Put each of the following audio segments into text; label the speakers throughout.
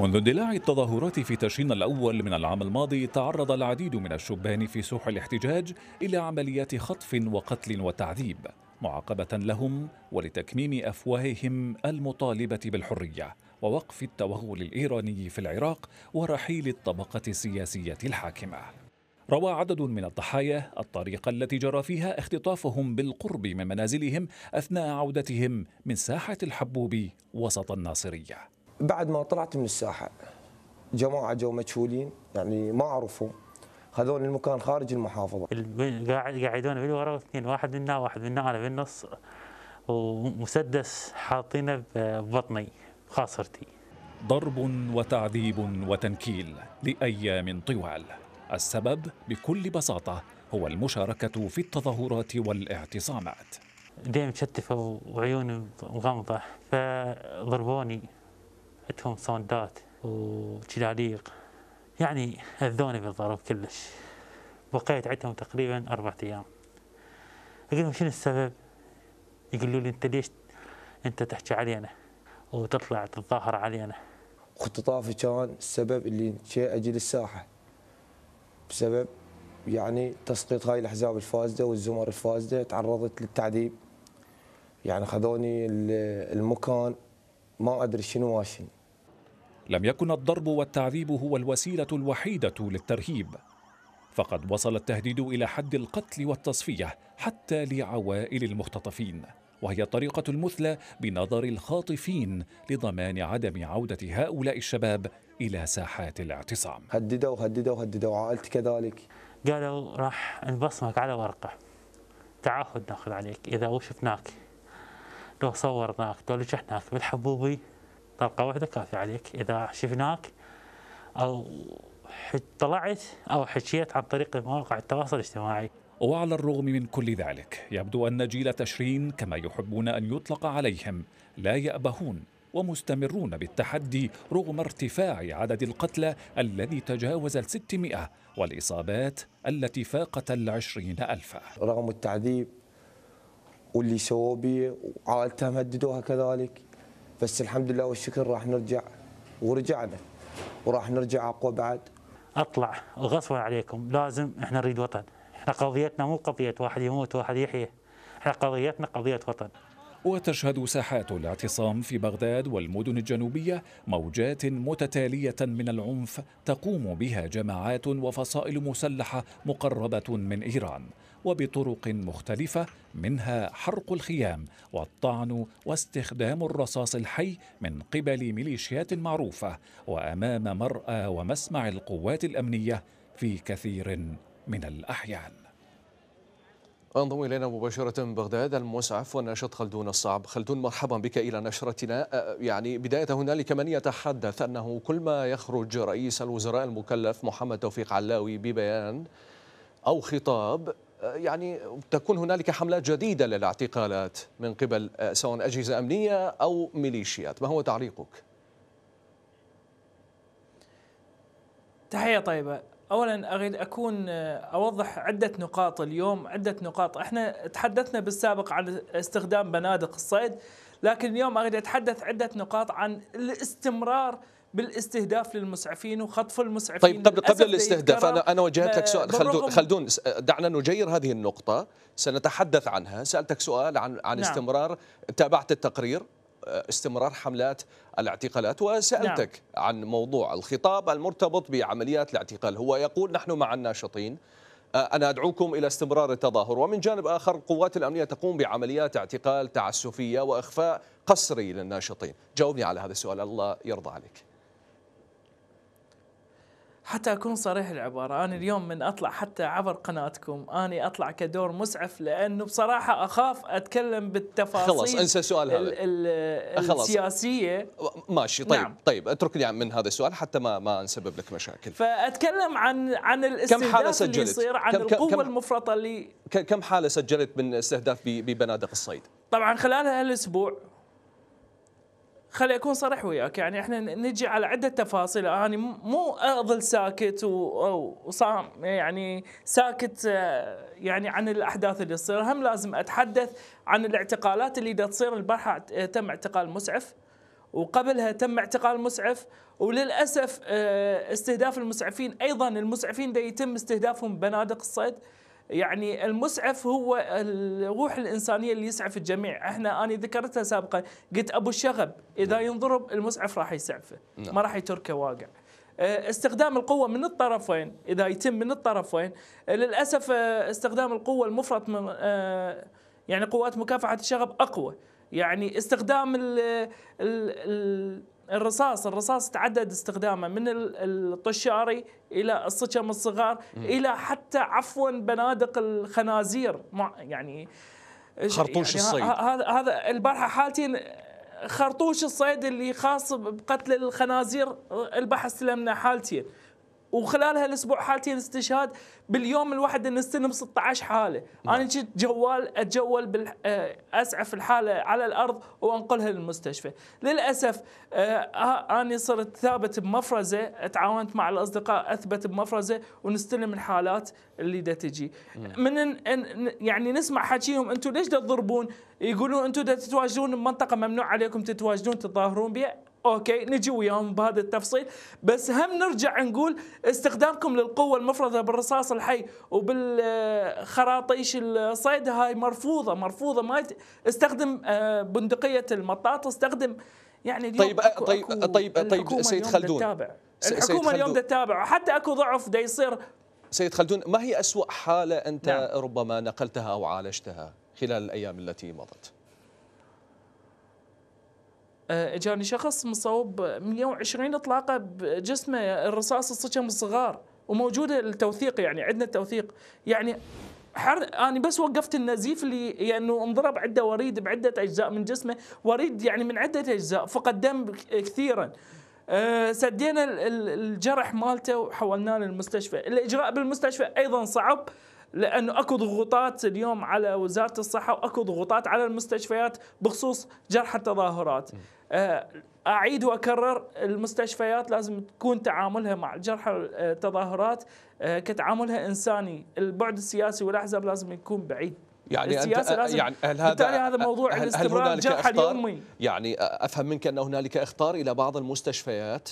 Speaker 1: منذ اندلاع التظاهرات في تشرين الأول من العام الماضي تعرض العديد من الشبان في سوح الاحتجاج إلى عمليات خطف وقتل وتعذيب معاقبة لهم ولتكميم أفواههم المطالبة بالحرية ووقف التوغل الإيراني في العراق ورحيل الطبقة السياسية الحاكمة روى عدد من الضحايا الطريقة التي جرى فيها اختطافهم بالقرب من منازلهم أثناء عودتهم من ساحة الحبوب وسط الناصرية
Speaker 2: بعد ما طلعت من الساحه جماعه جو مجهولين يعني ما عرفوا هذول
Speaker 3: المكان خارج المحافظه قاعد قاعدون في الورا اثنين واحد منا واحد منا انا بالنص ومسدس حاطينه ببطني خاصرتي
Speaker 1: ضرب وتعذيب وتنكيل لايام طوال السبب بكل بساطه هو المشاركه في التظاهرات والاعتصامات ديم
Speaker 3: مشتفه وعيوني مغمضه فضربوني عندهم صندات وجلاليق يعني اذوني بالضرب كلش بقيت عندهم تقريبا اربع ايام اقول لهم شنو السبب؟ يقولوا لي انت ليش انت تحكي علينا وتطلع تتظاهر علينا
Speaker 2: اختطافي كان السبب اللي اجي للساحه بسبب يعني تسقيط هاي الاحزاب الفاسده والزمر الفاسده تعرضت للتعذيب يعني خذوني المكان ما ادري شنو واشن
Speaker 1: لم يكن الضرب والتعذيب هو الوسيله الوحيده للترهيب فقد وصل التهديد الى حد القتل والتصفيه حتى لعوائل المختطفين وهي الطريقه المثلى بنظر الخاطفين لضمان عدم عوده هؤلاء الشباب الى ساحات الاعتصام هددوا هددوا هددوا عائلتي كذلك
Speaker 3: قالوا راح نبصمك على ورقه تعهد ناخذ عليك اذا وشفناك لو صورناك لو لجحناك بالحبوبي طلقة واحدة كافية عليك إذا شفناك أو طلعت أو حكيت عن طريق مواقع التواصل الاجتماعي وعلى الرغم من كل ذلك يبدو أن جيل تشرين
Speaker 1: كما يحبون أن يطلق عليهم لا يأبهون ومستمرون بالتحدي رغم ارتفاع عدد القتلى الذي تجاوز ال 600 والإصابات التي فاقت ال 20000 رغم التعذيب واللي سووا
Speaker 2: بي وعائلته مددوها كذلك بس الحمد لله والشكر راح نرجع ورجعنا وراح نرجع اقوى بعد اطلع
Speaker 3: غصبا عليكم لازم احنا نريد وطن احنا قضيتنا مو قضيه واحد يموت واحد يحيى احنا قضيتنا قضيه
Speaker 1: وطن وتشهد ساحات الاعتصام في بغداد والمدن الجنوبيه موجات متتاليه من العنف تقوم بها جماعات وفصائل مسلحه مقربه من ايران وبطرق مختلفة منها حرق الخيام والطعن واستخدام الرصاص الحي من قبل ميليشيات معروفة وأمام مرأى ومسمع القوات الأمنية في كثير من الأحيان
Speaker 2: انضم الينا مباشره من بغداد المسعف والناشط خلدون الصعب، خلدون مرحبا بك الى نشرتنا، يعني بدايه هنالك من يتحدث انه كل ما يخرج رئيس الوزراء المكلف محمد توفيق علاوي ببيان او خطاب آه، يعني تكون هنالك حملات جديدة للاعتقالات من قبل آه، سواء أجهزة أمنية أو ميليشيات ما هو تعليقك؟
Speaker 4: تحية طيبة اولا اريد اكون آه، اوضح عده نقاط اليوم عده نقاط احنا تحدثنا بالسابق عن استخدام بنادق الصيد لكن اليوم اريد اتحدث عده نقاط عن الاستمرار بالاستهداف للمسعفين وخطف المسعفين طيب قبل قبل الاستهداف انا انا وجهت لك سؤال خلدون خلدون
Speaker 2: دعنا نجير هذه النقطه سنتحدث عنها سالتك سؤال عن عن نعم. استمرار تابعت التقرير آه، استمرار حملات الاعتقالات وسالتك نعم. عن موضوع الخطاب المرتبط بعمليات الاعتقال هو يقول نحن مع الناشطين آه، أنا أدعوكم إلى استمرار التظاهر ومن جانب آخر القوات الأمنية تقوم بعمليات اعتقال تعسفية وإخفاء قسري للناشطين جاوبني على هذا السؤال الله يرضى عليك
Speaker 4: حتى اكون صريح العباره انا اليوم من اطلع حتى عبر قناتكم اني اطلع كدور مسعف لانه بصراحه اخاف اتكلم بالتفاصيل خلاص انسى السؤال هذا آه، السياسيه
Speaker 2: ماشي طيب نعم. طيب اتركني من هذا السؤال حتى ما ما نسبب لك مشاكل فاتكلم
Speaker 4: عن عن الاستهداف اللي يصير عن كم القوه كم المفرطه اللي
Speaker 2: كم حاله سجلت من استهداف ببنادق الصيد؟
Speaker 4: طبعا خلال هالاسبوع خلي اكون صريح وياك يعني احنا نجي على عده تفاصيل انا يعني مو اظل ساكت وصام يعني ساكت آه، يعني عن الاحداث اللي تصير هم لازم اتحدث عن الاعتقالات اللي دا تصير البارحه تم اعتقال مسعف وقبلها تم اعتقال مسعف وللاسف آه، استهداف المسعفين ايضا المسعفين دا يتم استهدافهم بنادق الصيد يعني المسعف هو الروح الانسانيه اللي يسعف الجميع احنا انا ذكرتها سابقا قلت ابو الشغب اذا نعم. ينضرب المسعف راح يسعفه نعم. ما راح يتركه واقع آه، استخدام القوة من الطرفين إذا يتم من الطرفين آه، للأسف آه، استخدام القوة المفرط من يعني قوات مكافحة الشغب أقوى يعني استخدام ال ال ال الرصاص الرصاص تعدد استخدامه من الطشاري الى الصكم الصغار الى حتى عفوا بنادق الخنازير يعني خرطوش يعني الصيد هذا البارحه حالتي خرطوش الصيد اللي خاص بقتل الخنازير البحث لمنا حالتين وخلال هالاسبوع حالتين استشهاد باليوم الواحد نستلم 16 حاله، نعم. انا كنت جوال اتجول آه، اسعف الحاله على الارض وانقلها للمستشفى، للاسف آه، آه، انا صرت ثابت بمفرزه، تعاونت مع الاصدقاء اثبت بمفرزه ونستلم الحالات اللي دا تجي. نعم. من يعني نسمع حكيهم انتم ليش تضربون؟ يقولون انتم تتواجدون بمنطقه ممنوع عليكم تتواجدون تتظاهرون بها، اوكي نجي وياهم بهذا التفصيل بس هم نرجع نقول استخدامكم للقوه المفرده بالرصاص الحي وبالخراطيش الصيد هاي مرفوضه مرفوضه ما استخدم آه، بندقيه المطاط استخدم يعني اليوم طيب آه، أكو طيب أكو طيب طيب سيد خلدون تتابع الحكومه اليوم تتابع حتى اكو ضعف دا يصير
Speaker 2: سيد خلدون ما هي أسوأ حالة أنت نعم. ربما نقلتها أو عالجتها خلال الأيام التي مضت؟
Speaker 4: اجاني آه، شخص مصوب 120 اطلاقه بجسمه الرصاص الصجم الصغار وموجوده التوثيق يعني عندنا التوثيق يعني حر... انا بس وقفت النزيف اللي يعني انضرب عده وريد بعده اجزاء من جسمه وريد يعني من عده اجزاء فقد دم كثيرا آه، سدينا الجرح مالته وحولناه للمستشفى الاجراء بالمستشفى ايضا صعب لانه اكو ضغوطات اليوم على وزاره الصحه واكو ضغوطات على المستشفيات بخصوص جرح التظاهرات آه، اعيد واكرر المستشفيات لازم تكون تعاملها مع جرح التظاهرات آه، كتعاملها انساني البعد السياسي والاحزاب لازم يكون بعيد يعني السياسه أنت آه، لازم يعني هل هذا بالتالي هذا موضوع هل الاستمرار الجرح اليومي
Speaker 2: يعني افهم منك ان هنالك اخطار الى بعض المستشفيات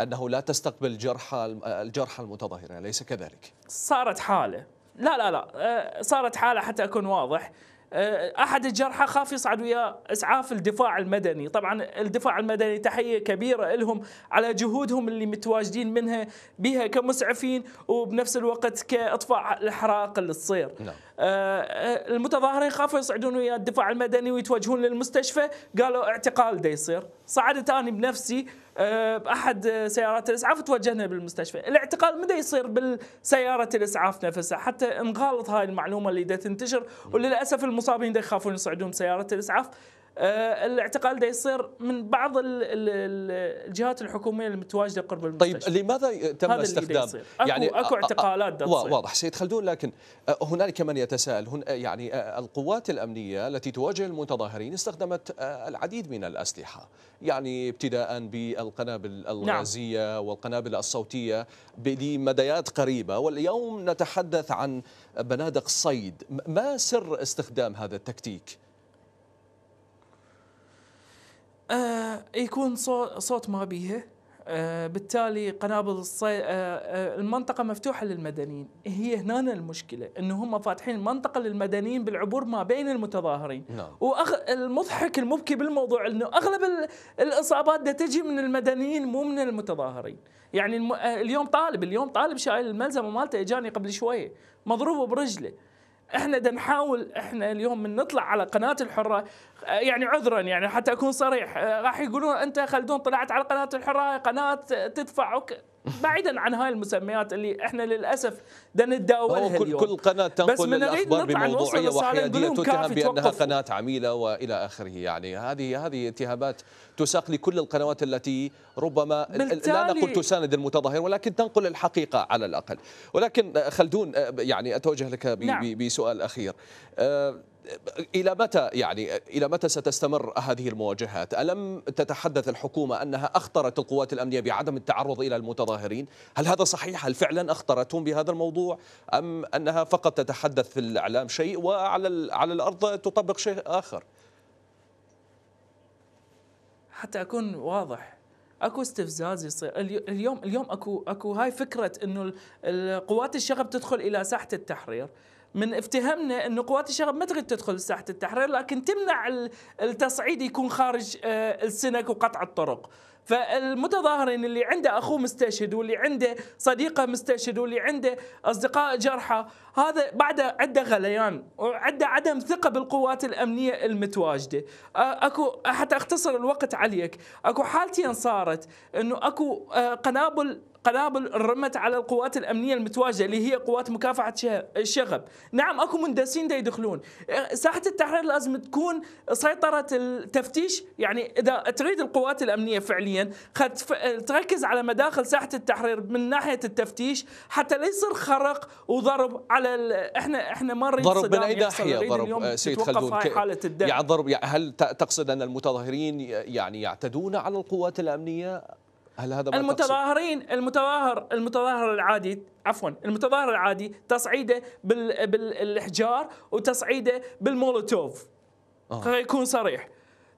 Speaker 2: انه لا تستقبل جرحى الجرحى المتظاهرين اليس كذلك؟ صارت
Speaker 4: حاله لا لا لا آه، صارت حاله حتى اكون واضح آه، احد الجرحى خاف يصعد ويا اسعاف الدفاع المدني طبعا الدفاع المدني تحيه كبيره لهم على جهودهم اللي متواجدين منها بها كمسعفين وبنفس الوقت كاطفاء الاحراق اللي تصير نعم. آه، آه، المتظاهرين خافوا يصعدون ويا الدفاع المدني ويتوجهون للمستشفى قالوا اعتقال دا يصير صعدت انا بنفسي باحد آه، سيارات الاسعاف توجهنا بالمستشفى الاعتقال متى يصير بالسياره الاسعاف نفسها حتى نغالط هاي المعلومه اللي دا تنتشر وللاسف المصابين دا يخافون يصعدون بسياره الاسعاف آه، الاعتقال ده يصير من بعض الجهات الحكوميه المتواجده قرب المستشفى طيب لماذا تم استخدام أكو يعني اكو آه، آه، اعتقالات ده واضح
Speaker 2: سيد خلدون لكن هنالك من يتساءل هن يعني القوات الامنيه التي تواجه المتظاهرين استخدمت العديد من الاسلحه يعني ابتداء بالقنابل نعم. الغازيه نعم. والقنابل الصوتيه بمديات قريبه واليوم نتحدث عن بنادق صيد ما سر استخدام هذا التكتيك
Speaker 4: آه يكون صوت, صوت ما بيها آه بالتالي قنابل الصي... آه آه المنطقة مفتوحة للمدنيين هي هنا المشكلة أنه هم فاتحين المنطقة للمدنيين بالعبور ما بين المتظاهرين نعم. وأغ... المضحك المبكي بالموضوع أنه أغلب ال... الإصابات تجي من المدنيين مو من المتظاهرين يعني الم... آه، اليوم طالب اليوم طالب شايل الملزمة مالته إجاني قبل شوية مضروب برجله احنا دا نحاول احنا اليوم من نطلع على قناه الحره يعني عذرا يعني حتى اكون صريح آه، راح يقولون انت خلدون طلعت على قناه الحره قناه تدفع بعيدا عن هاي المسميات اللي احنا للاسف بدنا نتداولها كل اليوم كل
Speaker 2: قناه تنقل الاخبار بموضوعيه وحياديه تتهم بانها قناه عميله والى اخره يعني هذه هذه اتهامات تساق لكل القنوات التي ربما لا نقول تساند المتظاهر ولكن تنقل الحقيقه على الاقل ولكن خلدون يعني اتوجه لك نعم. بسؤال اخير آه، إلى متى يعني إلى متى ستستمر هذه المواجهات؟ ألم تتحدث الحكومة أنها أخطرت القوات الأمنية بعدم التعرض إلى المتظاهرين؟ هل هذا صحيح؟ هل فعلا أخطرتهم بهذا الموضوع؟ أم أنها فقط تتحدث في الإعلام شيء وعلى على الأرض تطبق شيء آخر؟
Speaker 4: حتى أكون واضح اكو استفزاز يصير اليوم اليوم اكو اكو هاي فكره انه قوات الشغب تدخل الى ساحه التحرير من افتهامنا أن قوات الشغب ما تريد تدخل ساحة التحرير لكن تمنع التصعيد يكون خارج آه، السنك وقطع الطرق فالمتظاهرين اللي عنده اخوه مستشهد واللي عنده صديقه مستشهد واللي عنده اصدقاء جرحى هذا بعده عنده غليان وعنده عدم ثقه بالقوات الامنيه المتواجده اكو حتى اختصر الوقت عليك اكو حالتين صارت انه اكو قنابل قنابل رمت على القوات الامنيه المتواجده اللي هي قوات مكافحه الشغب، نعم اكو مندسين دا يدخلون، ساحه التحرير لازم تكون سيطره التفتيش يعني اذا تريد القوات الامنيه فعليا معين تركز على مداخل ساحه التحرير من ناحيه التفتيش حتى لا يصير خرق وضرب على ال... احنا احنا ما نريد ضرب من اي ناحيه ضرب آه، سيد خلدون ك... حاله
Speaker 2: الدم يعني ضرب يعني هل تقصد ان المتظاهرين يعني يعتدون على القوات الامنيه هل هذا ما المتظاهرين
Speaker 4: تقصد؟ المتظاهر المتظاهر العادي عفوا المتظاهر العادي تصعيده بال... بالاحجار وتصعيده بالمولوتوف آه. يكون صريح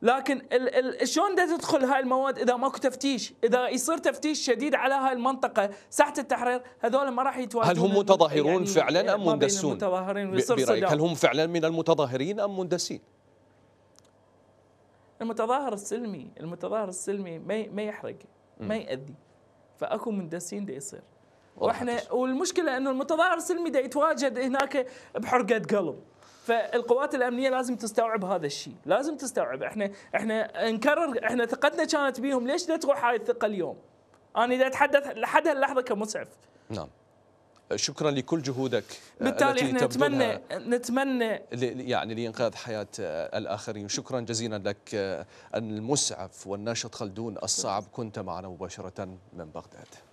Speaker 4: لكن ال ال شلون تدخل هاي المواد اذا ماكو تفتيش اذا يصير تفتيش شديد على هاي المنطقه ساحه التحرير هذول ما راح يتواجدون هل هم يعني متظاهرون يعني فعلا ام مندسون برايك هل هم
Speaker 2: فعلا من المتظاهرين ام مندسين
Speaker 4: المتظاهر السلمي المتظاهر السلمي ما ما يحرق ما يأذي فاكو مندسين دي يصير واحنا والمشكله انه المتظاهر السلمي دا يتواجد هناك بحرقه قلب فالقوات الامنيه لازم تستوعب هذا الشيء، لازم تستوعب احنا احنا نكرر احنا ثقتنا كانت بيهم ليش لا تروح هاي الثقه اليوم؟ انا اذا اتحدث لحد هاللحظه كمسعف.
Speaker 2: نعم. شكرا لكل جهودك آه، بالتالي احنا نتمنى
Speaker 4: نتمنى
Speaker 2: يعني لانقاذ حياه آه، الاخرين شكرا جزيلا لك آه، المسعف والناشط خلدون الصعب كنت معنا مباشره من بغداد